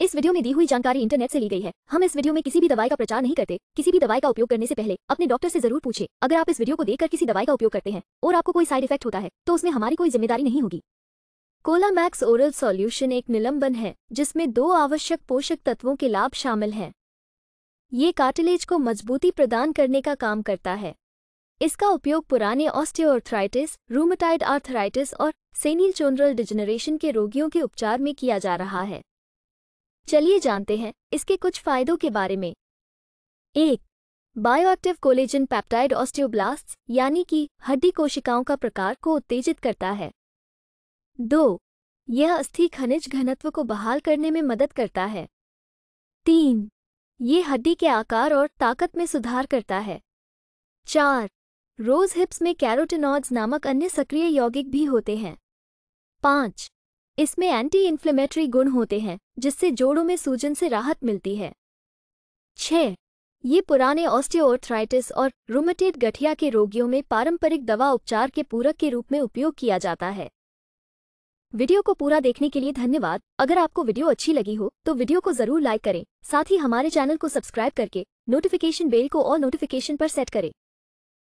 इस वीडियो में दी हुई जानकारी इंटरनेट से ली गई है हम इस वीडियो में किसी भी दवाई का प्रचार नहीं करते किसी भी दवाई का उपयोग करने से पहले अपने डॉक्टर से जरूर पूछे अगर आप इस वीडियो को देखकर किसी दवाई का उपयोग करते हैं और आपको कोई साइड इफेक्ट होता है तो उसमें हमारी कोई जिम्मेदारी नहीं होगी कोलामैक्स ओरल सॉल्यूशन एक निलंबन है जिसमें दो आवश्यक पोषक तत्वों के लाभ शामिल हैं ये कार्टिलेज को मजबूती प्रदान करने का काम करता है इसका उपयोग पुराने ऑस्टियोआर्थराइटिस रूमेटाइड आर्थराइटिस और सेनिल चोनरल डिजनरेशन के रोगियों के उपचार में किया जा रहा है चलिए जानते हैं इसके कुछ फायदों के बारे में एक बायोएक्टिव कोलेजन पैप्टाइड ऑस्टियोब्लास्ट यानी कि हड्डी कोशिकाओं का प्रकार को उत्तेजित करता है दो यह अस्थि खनिज घनत्व को बहाल करने में मदद करता है तीन ये हड्डी के आकार और ताकत में सुधार करता है चार रोज हिप्स में कैरोटिनॉइड्स नामक अन्य सक्रिय यौगिक भी होते हैं पाँच इसमें एंटी इन्फ्लेमेटरी गुण होते हैं जिससे जोड़ों में सूजन से राहत मिलती है छ ये पुराने ऑस्टियोर्थराइटिस और रोमेटेड गठिया के रोगियों में पारंपरिक दवा उपचार के पूरक के रूप में उपयोग किया जाता है वीडियो को पूरा देखने के लिए धन्यवाद अगर आपको वीडियो अच्छी लगी हो तो वीडियो को जरूर लाइक करें साथ ही हमारे चैनल को सब्सक्राइब करके नोटिफिकेशन बेल को और नोटिफिकेशन पर सेट करें